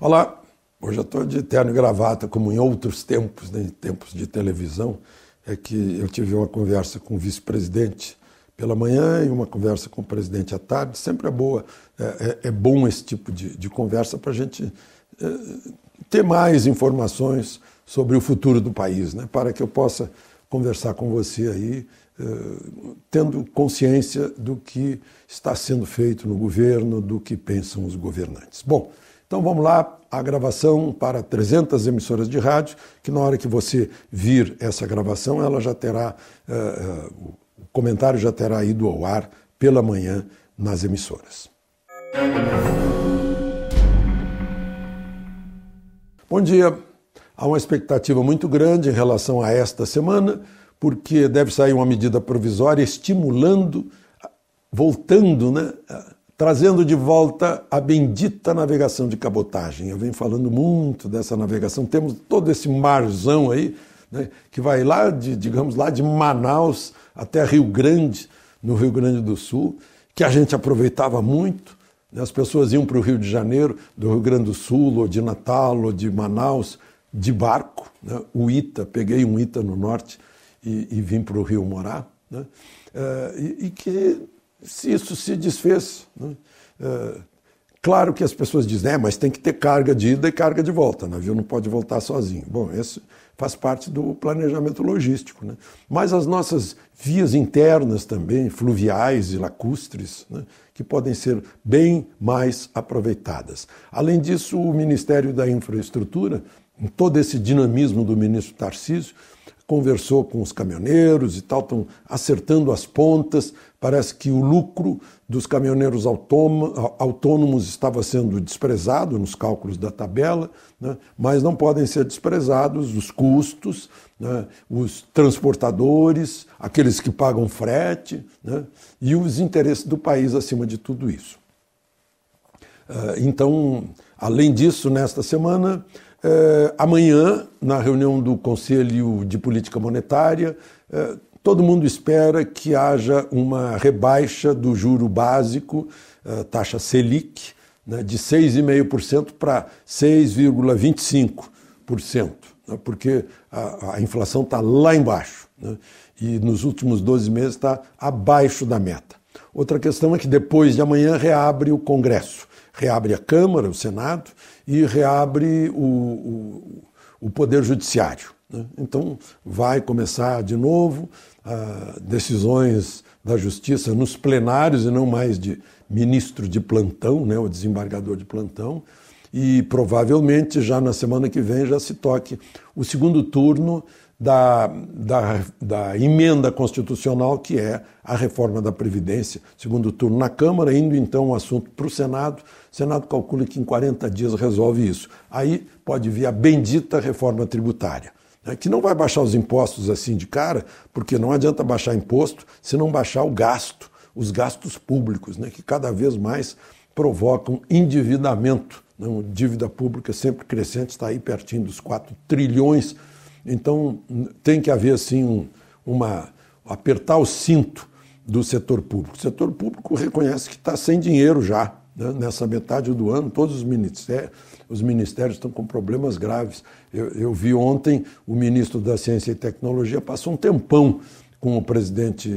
Olá, hoje eu estou de terno e gravata, como em outros tempos, né, em tempos de televisão, é que eu tive uma conversa com o vice-presidente pela manhã e uma conversa com o presidente à tarde. Sempre é boa, é, é, é bom esse tipo de, de conversa para a gente é, ter mais informações sobre o futuro do país, né, para que eu possa conversar com você aí, é, tendo consciência do que está sendo feito no governo, do que pensam os governantes. Bom, então vamos lá, a gravação para 300 emissoras de rádio, que na hora que você vir essa gravação, ela já terá, uh, uh, o comentário já terá ido ao ar pela manhã nas emissoras. Bom dia. Há uma expectativa muito grande em relação a esta semana, porque deve sair uma medida provisória estimulando, voltando né, trazendo de volta a bendita navegação de cabotagem. Eu venho falando muito dessa navegação, temos todo esse marzão aí, né, que vai lá, de, digamos, lá de Manaus até Rio Grande, no Rio Grande do Sul, que a gente aproveitava muito. Né, as pessoas iam para o Rio de Janeiro, do Rio Grande do Sul, ou de Natal, ou de Manaus, de barco, né, o Ita, peguei um Ita no norte e, e vim para o Rio morar, né, eh, e, e que se isso se desfez. Né? É, claro que as pessoas dizem, é, mas tem que ter carga de ida e carga de volta, o né, navio não pode voltar sozinho. Bom, isso faz parte do planejamento logístico. Né? Mas as nossas vias internas também, fluviais e lacustres, né? que podem ser bem mais aproveitadas. Além disso, o Ministério da Infraestrutura, em todo esse dinamismo do ministro Tarcísio, conversou com os caminhoneiros e tal, estão acertando as pontas. Parece que o lucro dos caminhoneiros autônomos estava sendo desprezado nos cálculos da tabela, né? mas não podem ser desprezados os custos, né? os transportadores, aqueles que pagam frete né? e os interesses do país acima de tudo isso. Ah, então, além disso, nesta semana, é, amanhã, na reunião do Conselho de Política Monetária, é, todo mundo espera que haja uma rebaixa do juro básico, é, taxa Selic, né, de 6,5% para 6,25%, né, porque a, a inflação está lá embaixo né, e nos últimos 12 meses está abaixo da meta. Outra questão é que depois de amanhã reabre o Congresso, reabre a Câmara, o Senado, e reabre o, o, o poder judiciário. Né? Então, vai começar de novo ah, decisões da justiça nos plenários e não mais de ministro de plantão, né, o desembargador de plantão e provavelmente já na semana que vem já se toque o segundo turno da, da, da, emenda constitucional, que é a reforma da Previdência, segundo turno na Câmara, indo então o assunto para o Senado. O Senado calcula que em 40 dias resolve isso. Aí pode vir a bendita reforma tributária, né, que não vai baixar os impostos assim de cara, porque não adianta baixar imposto se não baixar o gasto, os gastos públicos, né, que cada vez mais provocam endividamento. Não, dívida pública sempre crescente está aí pertinho dos 4 trilhões. Então tem que haver assim um, uma apertar o cinto do setor público. O setor público reconhece que está sem dinheiro já. Né? Nessa metade do ano, todos os ministérios, os ministérios estão com problemas graves. Eu, eu vi ontem o ministro da Ciência e Tecnologia passou um tempão com o presidente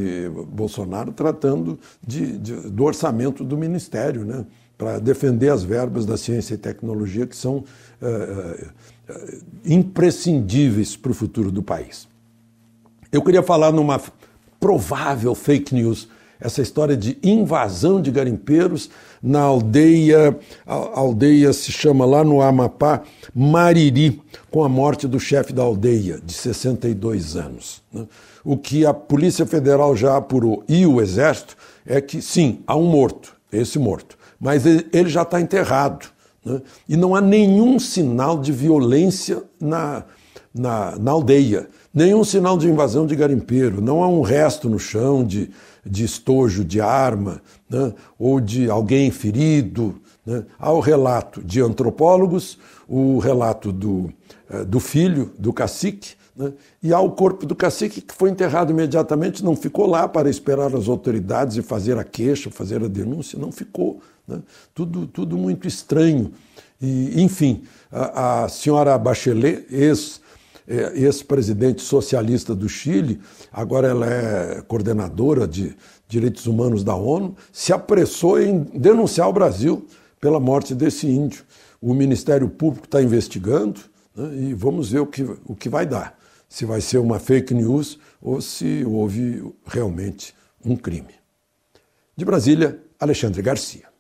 Bolsonaro tratando de, de, do orçamento do Ministério, né? para defender as verbas da ciência e tecnologia que são é, é, imprescindíveis para o futuro do país. Eu queria falar numa provável fake news essa história de invasão de garimpeiros na aldeia, a aldeia se chama lá no Amapá, Mariri, com a morte do chefe da aldeia, de 62 anos. Né? O que a Polícia Federal já apurou e o Exército é que, sim, há um morto, esse morto, mas ele já está enterrado. Né? E não há nenhum sinal de violência na, na, na aldeia. Nenhum sinal de invasão de garimpeiro, não há um resto no chão de, de estojo de arma né, ou de alguém ferido. Né? Há o relato de antropólogos, o relato do, eh, do filho do cacique, né? e há o corpo do cacique que foi enterrado imediatamente, não ficou lá para esperar as autoridades e fazer a queixa, fazer a denúncia, não ficou. Né? Tudo, tudo muito estranho. E, enfim, a, a senhora Bachelet, ex- é, ex-presidente socialista do Chile, agora ela é coordenadora de direitos humanos da ONU, se apressou em denunciar o Brasil pela morte desse índio. O Ministério Público está investigando né, e vamos ver o que, o que vai dar. Se vai ser uma fake news ou se houve realmente um crime. De Brasília, Alexandre Garcia.